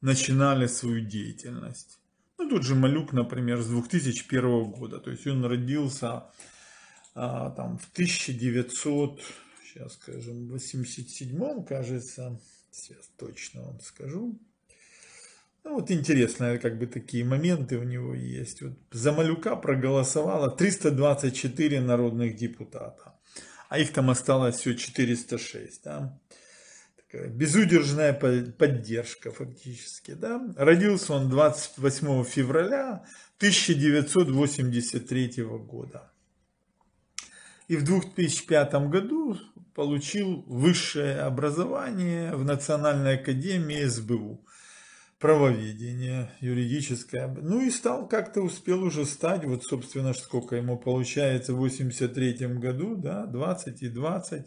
начинали свою деятельность. Ну, тут же Малюк, например, с 2001 года, то есть он родился а, там в 1900, сейчас скажем, 87 кажется, сейчас точно вам скажу. Ну, вот интересные как бы такие моменты у него есть. Вот за Малюка проголосовало 324 народных депутата, а их там осталось все 406, да безудержная поддержка фактически. Да? Родился он 28 февраля 1983 года. И в 2005 году получил высшее образование в Национальной академии СБУ. Правоведение, юридическое. Ну и стал, как-то успел уже стать, вот собственно, сколько ему получается в 83 году, да, 20 и 20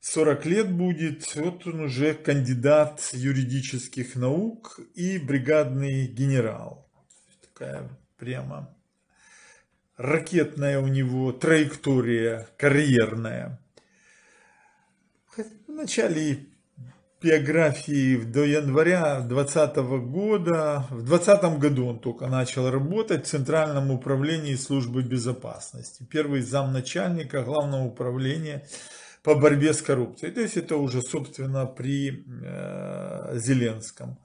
40 лет будет, вот он уже кандидат юридических наук и бригадный генерал. Такая прямо ракетная у него траектория карьерная. В начале биографии до января 2020 года, в 2020 году он только начал работать в Центральном управлении службы безопасности. Первый замначальника главного управления по борьбе с коррупцией. То есть это уже, собственно, при э, Зеленском.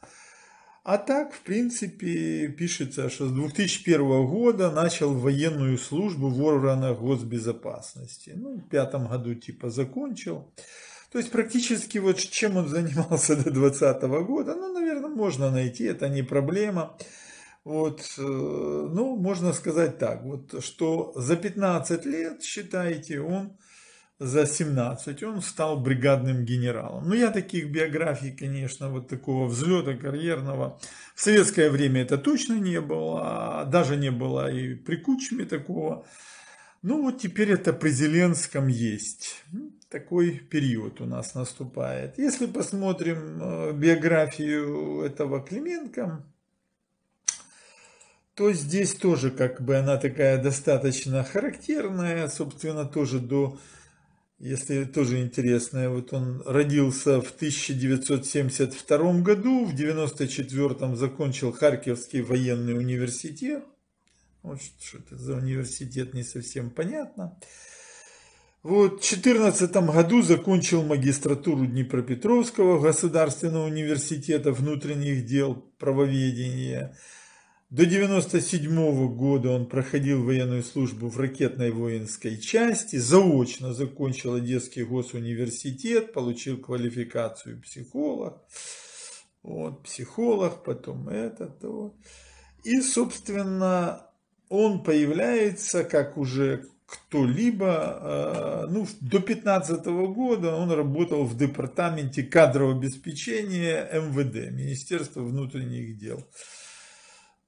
А так, в принципе, пишется, что с 2001 года начал военную службу в органах госбезопасности. Ну, в пятом году типа закончил. То есть практически вот чем он занимался до 2020 года, ну, наверное, можно найти, это не проблема. Вот, э, ну, можно сказать так, вот, что за 15 лет, считайте, он за 17 он стал бригадным генералом. Ну, я таких биографий, конечно, вот такого взлета карьерного в советское время это точно не было, а даже не было и при Кучме такого. Ну, вот теперь это при Зеленском есть. Такой период у нас наступает. Если посмотрим э, биографию этого Клименко, то здесь тоже как бы она такая достаточно характерная, собственно, тоже до если тоже интересное, вот он родился в 1972 году, в 1994 закончил Харьковский военный университет. Вот что это за университет, не совсем понятно. Вот, в 14 году закончил магистратуру Днепропетровского государственного университета внутренних дел правоведения. До 1997 года он проходил военную службу в ракетной воинской части, заочно закончил Одесский госуниверситет, получил квалификацию психолог, вот, психолог, потом это, то. И, собственно, он появляется как уже кто-либо, а, ну, до 15 года он работал в департаменте кадрового обеспечения МВД, Министерства внутренних дел.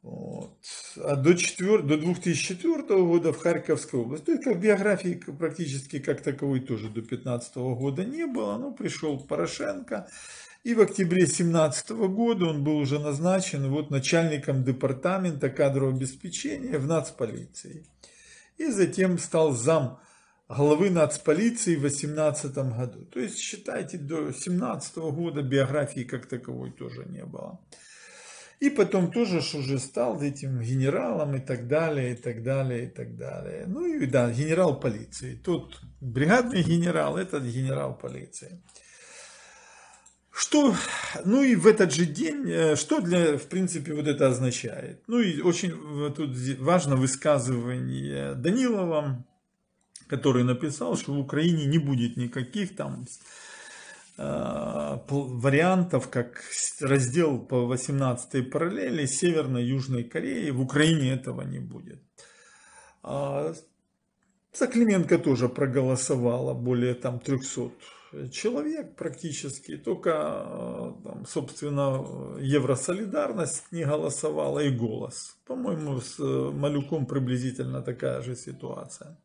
Вот. А до, 4, до 2004 года в Харьковской области, то есть как биографии практически как таковой тоже до 2015 года не было, но пришел Порошенко. И в октябре 2017 года он был уже назначен вот начальником департамента кадрового обеспечения в нацполиции. И затем стал зам главы нацполиции в 2018 году. То есть считайте, до 2017 года биографии как таковой тоже не было. И потом тоже уже стал этим генералом и так далее, и так далее, и так далее. Ну и да, генерал полиции. Тут бригадный генерал, этот генерал полиции. Что, ну и в этот же день, э, что для, в принципе, вот это означает? Ну и очень тут важно высказывание Данилова, который написал, что в Украине не будет никаких там Э, вариантов, как раздел по 18 параллели Северно-Южной Кореи. В Украине этого не будет. За тоже проголосовала более там 300 человек практически, только, э, там, собственно, Евросолидарность не голосовала и голос. По-моему, с э, Малюком приблизительно такая же ситуация.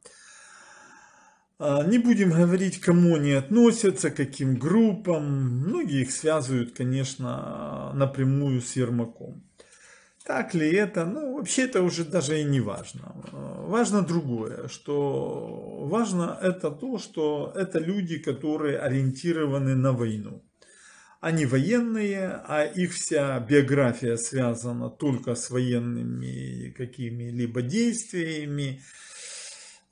А, не будем говорить, кому они относятся, каким группам. Многие их связывают, конечно, напрямую с Ермаком. Так ли это? Ну, вообще это уже даже и не важно. А, важно другое, что важно это то, что это люди, которые ориентированы на войну. Они военные, а их вся биография связана только с военными какими-либо действиями.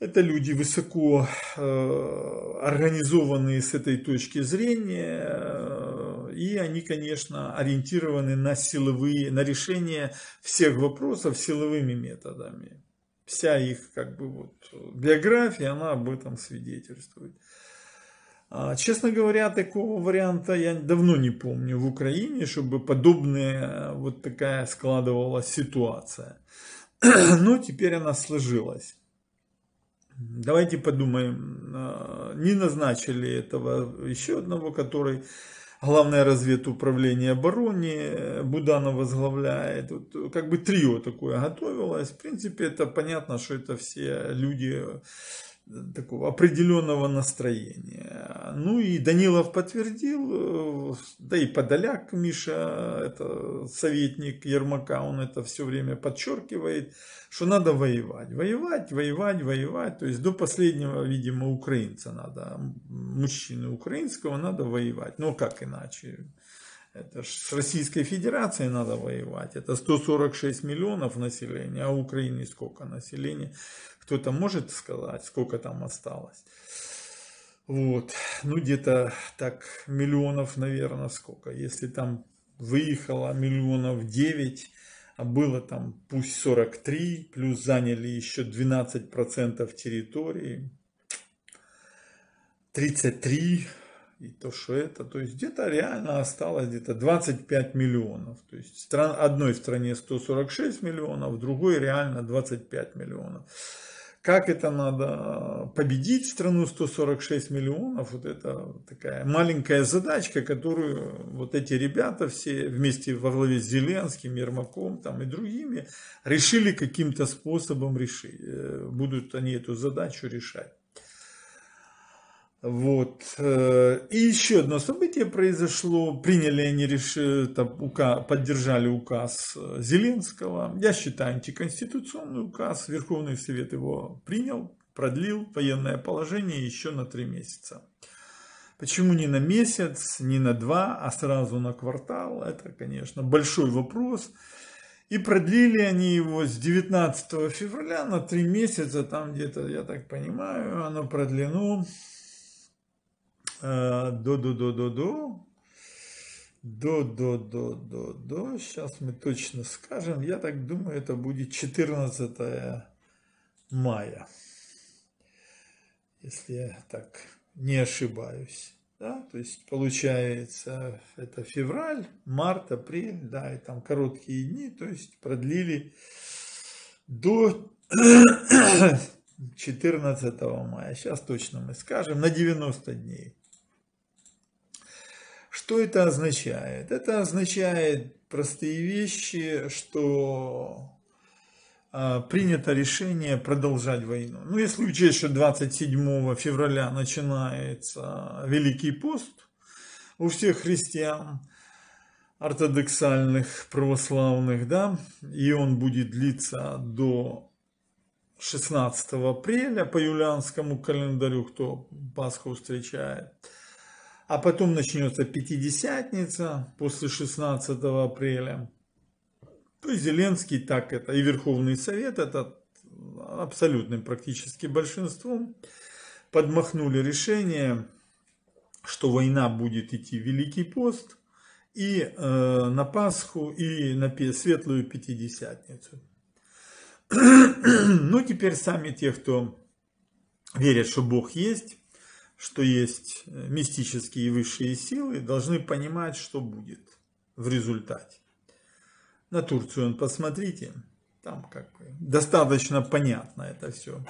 Это люди высоко э, организованные с этой точки зрения, э, и они, конечно, ориентированы на силовые, на решение всех вопросов силовыми методами. Вся их как бы вот биография, она об этом свидетельствует. А, честно говоря, такого варианта я давно не помню в Украине, чтобы подобная э, вот такая складывалась ситуация. Но теперь она сложилась. Давайте подумаем, а, не назначили этого еще одного, который главное разведуправление обороны э, Буданов возглавляет. Вот как бы трио такое готовилось. В принципе, это понятно, что это все люди э, такого определенного настроения. Ну и Данилов подтвердил, э, да и Подоляк Миша, это советник Ермака, он это все время подчеркивает, что надо воевать, воевать, воевать, воевать. То есть до последнего, видимо, украинца надо, мужчины украинского надо воевать. Но как иначе? Это ж с Российской Федерацией надо воевать. Это 146 миллионов населения, а у Украины сколько населения? Кто-то может сказать, сколько там осталось? Вот, ну где-то так миллионов, наверное, сколько, если там выехало миллионов 9, а было там пусть 43, плюс заняли еще 12% территории, 33, и то, что это, то есть где-то реально осталось где-то 25 миллионов, то есть стран, одной стране 146 миллионов, другой реально 25 миллионов. Как это надо э, победить страну 146 миллионов, вот это такая маленькая задачка, которую вот эти ребята все вместе во главе с Зеленским, Ермаком там и другими решили каким-то способом решить. Э, будут они эту задачу решать. Вот. Э, и еще одно событие произошло. Приняли они решили, поддержали указ э, Зеленского. Я считаю, антиконституционный указ. Верховный Совет его принял, продлил военное положение еще на три месяца. Почему не на месяц, не на два, а сразу на квартал? Это, конечно, большой вопрос. И продлили они его с 19 февраля на три месяца. Там где-то, я так понимаю, оно продлено до-до-до-до-до. До-до-до-до-до. Сейчас мы точно скажем. Я так думаю, это будет 14 мая. Если я так не ошибаюсь. Да? То есть получается это февраль, март, апрель, да, и там короткие дни, то есть продлили до 14 мая. Сейчас точно мы скажем, на 90 дней. Что это означает? Это означает простые вещи, что а, принято решение продолжать войну. Ну, если учесть, что 27 февраля начинается Великий пост у всех христиан, ортодоксальных, православных, да, и он будет длиться до 16 апреля по юлианскому календарю, кто Пасху встречает – а потом начнется Пятидесятница после 16 апреля. То есть Зеленский так это, и Верховный Совет этот абсолютным практически большинством подмахнули решение, что война будет идти в Великий пост и э, на Пасху, и на Светлую Пятидесятницу. Но ну, теперь сами те, кто верят, что Бог есть, что есть э, мистические и высшие силы, должны понимать, что будет в результате. На Турцию он посмотрите, там как бы достаточно понятно это все.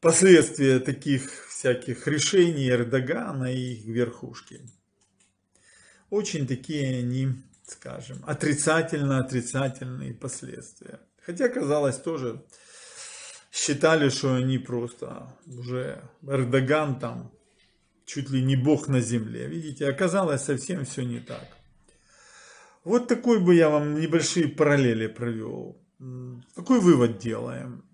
Последствия таких всяких решений Эрдогана и их верхушки. Очень такие они, скажем, отрицательно-отрицательные последствия. Хотя казалось тоже считали, что они просто уже Эрдоган там чуть ли не бог на земле. Видите, оказалось совсем все не так. Вот такой бы я вам небольшие параллели провел. Какой вывод делаем?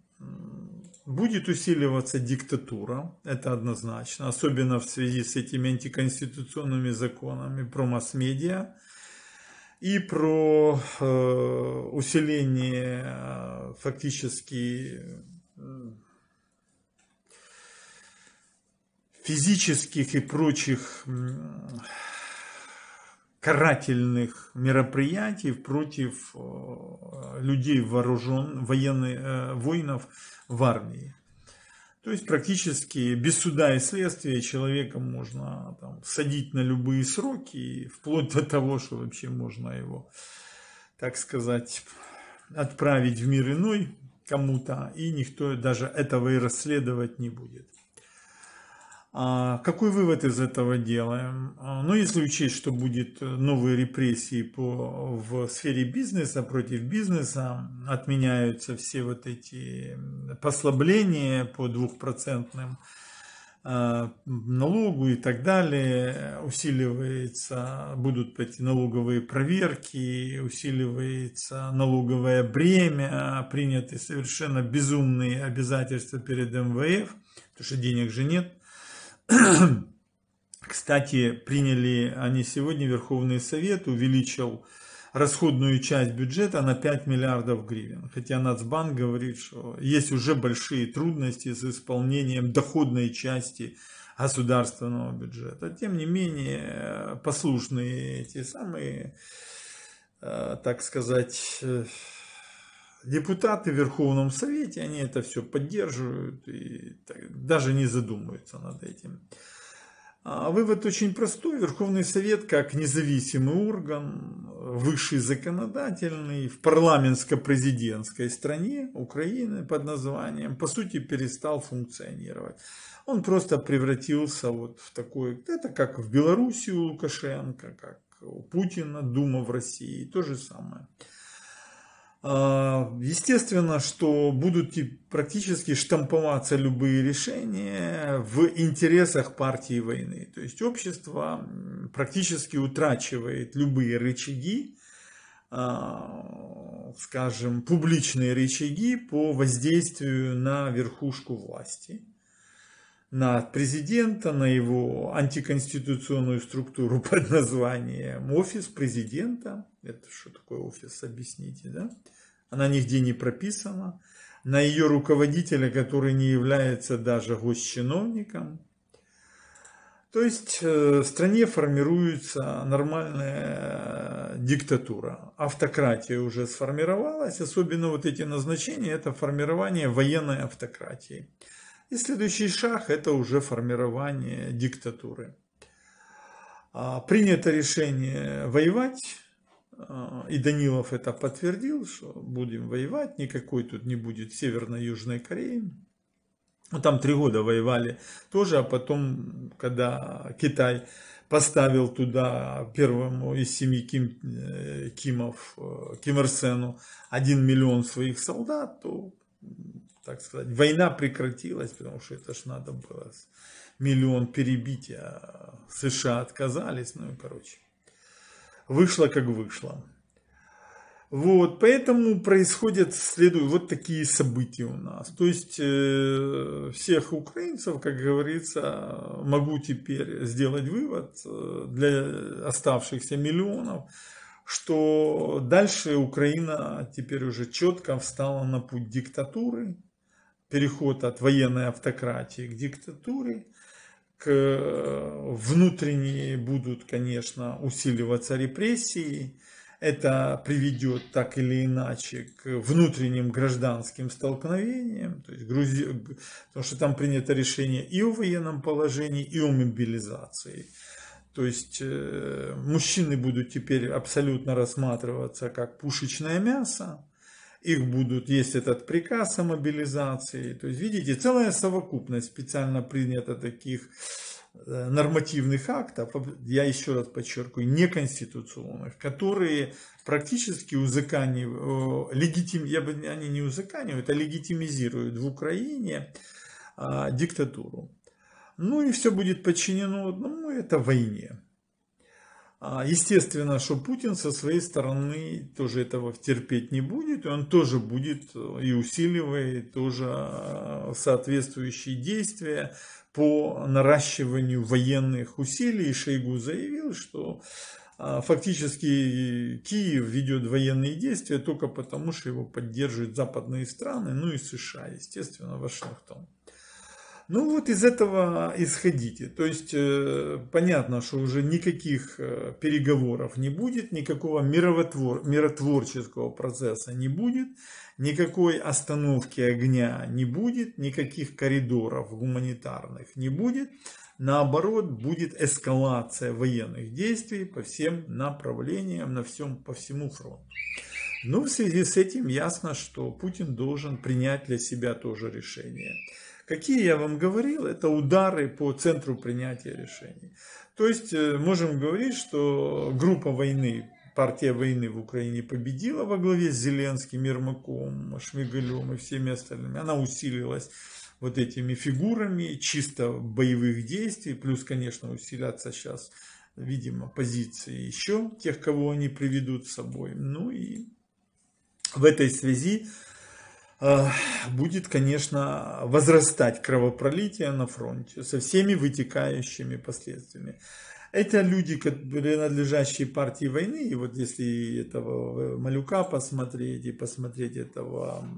Будет усиливаться диктатура, это однозначно, особенно в связи с этими антиконституционными законами про масс-медиа и про э, усиление э, фактически физических и прочих карательных мероприятий против э, людей вооружен, военных, э, воинов в армии. То есть практически без суда и следствия человека можно там, садить на любые сроки, вплоть до того, что вообще можно его, так сказать, отправить в мир иной, кому-то, и никто даже этого и расследовать не будет. А, какой вывод из этого делаем? А, ну, если учесть, что будет новые репрессии по, в сфере бизнеса, против бизнеса, отменяются все вот эти послабления по двухпроцентным процентным Э, налогу и так далее, усиливается, будут эти налоговые проверки, усиливается налоговое бремя, приняты совершенно безумные обязательства перед МВФ, потому что денег же нет. Кстати, приняли они сегодня Верховный Совет, увеличил расходную часть бюджета на 5 миллиардов гривен. Хотя Нацбанк говорит, что есть уже большие трудности с исполнением доходной части государственного бюджета. Тем не менее, послушные эти самые, э, так сказать, э, депутаты в Верховном Совете, они это все поддерживают и даже не задумываются над этим. А вывод очень простой. Верховный Совет, как независимый орган, высший законодательный, в парламентско-президентской стране Украины под названием, по сути, перестал функционировать. Он просто превратился вот в такой, это как в Белоруссии у Лукашенко, как у Путина Дума в России, то же самое. А, естественно, что будут практически штамповаться любые решения в интересах партии войны. То есть общество практически утрачивает любые рычаги, а, скажем, публичные рычаги по воздействию на верхушку власти на президента, на его антиконституционную структуру под названием офис президента. Это что такое офис, объясните, да? Она нигде не прописана. На ее руководителя, который не является даже госчиновником. То есть э, в стране формируется нормальная диктатура. Автократия уже сформировалась, особенно вот эти назначения, это формирование военной автократии. И следующий шаг – это уже формирование диктатуры. А, принято решение воевать, а, и Данилов это подтвердил, что будем воевать, никакой тут не будет Северно-Южной Кореи. Ну, там три года воевали тоже, а потом, когда Китай поставил туда первому из семи Ким, э, Кимов, э, Ким Ир Сену, один миллион своих солдат, то так сказать, война прекратилась, потому что это ж надо было миллион перебить, а США отказались, ну и короче. Вышло как вышло. Вот, поэтому происходят, следуют вот такие события у нас. То есть, э, всех украинцев, как говорится, могу теперь сделать вывод э, для оставшихся миллионов, что дальше Украина теперь уже четко встала на путь диктатуры, переход от военной автократии к диктатуре, к э, внутренние будут, конечно, усиливаться репрессии. Это приведет так или иначе к внутренним гражданским столкновениям, то есть Грузи... потому что там принято решение и о военном положении, и о мобилизации. То есть э, мужчины будут теперь абсолютно рассматриваться как пушечное мясо, их будут, есть этот приказ о мобилизации. То есть, видите, целая совокупность специально принято таких э, нормативных актов, я еще раз подчеркиваю, неконституционных, которые практически узаканивают, легитим, я бы, они не узаканивают, а легитимизируют в Украине а, диктатуру. Ну и все будет подчинено, ну, это войне. А, естественно, что Путин со своей стороны тоже этого терпеть не будет, и он тоже будет э, и усиливает тоже э, соответствующие действия по наращиванию военных усилий. Шойгу заявил, что э, фактически Киев ведет военные действия только потому, что его поддерживают западные страны, ну и США, естественно, Вашингтон. Ну вот из этого исходите. То есть э, понятно, что уже никаких э, переговоров не будет, никакого мировотвор, миротворческого процесса не будет, никакой остановки огня не будет, никаких коридоров гуманитарных не будет. Наоборот, будет эскалация военных действий по всем направлениям, на всем, по всему фронту. Ну, в связи с этим ясно, что Путин должен принять для себя тоже решение. Какие я вам говорил, это удары по центру принятия решений. То есть э, можем говорить, что группа войны, партия войны в Украине победила во главе с Зеленским, Ермаком, Шмигалем и всеми остальными. Она усилилась вот этими фигурами чисто боевых действий, плюс, конечно, усилятся сейчас, видимо, позиции еще тех, кого они приведут с собой. Ну и в этой связи Э, будет, конечно, возрастать кровопролитие на фронте со всеми вытекающими последствиями. Это люди, принадлежащие партии войны, и вот если этого э, Малюка посмотреть, и посмотреть этого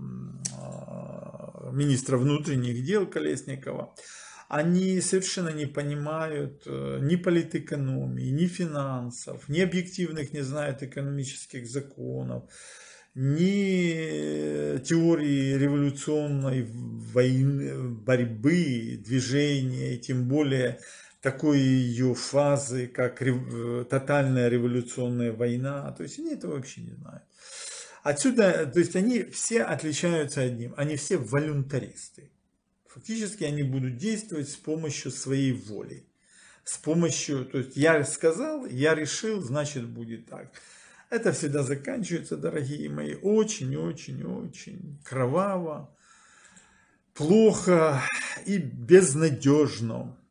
э, министра внутренних дел Колесникова, они совершенно не понимают ни политэкономии, ни финансов, ни объективных не знают экономических законов ни э, теории революционной войны, борьбы, движения, и тем более такой ее фазы, как рев... Э, тотальная революционная война. То есть они это вообще не знают. Отсюда, то есть они все отличаются одним, они все волюнтаристы. Фактически они будут действовать с помощью своей воли. С помощью, то есть я сказал, я решил, значит будет так. Это всегда заканчивается, дорогие мои, очень-очень-очень кроваво, плохо и безнадежно.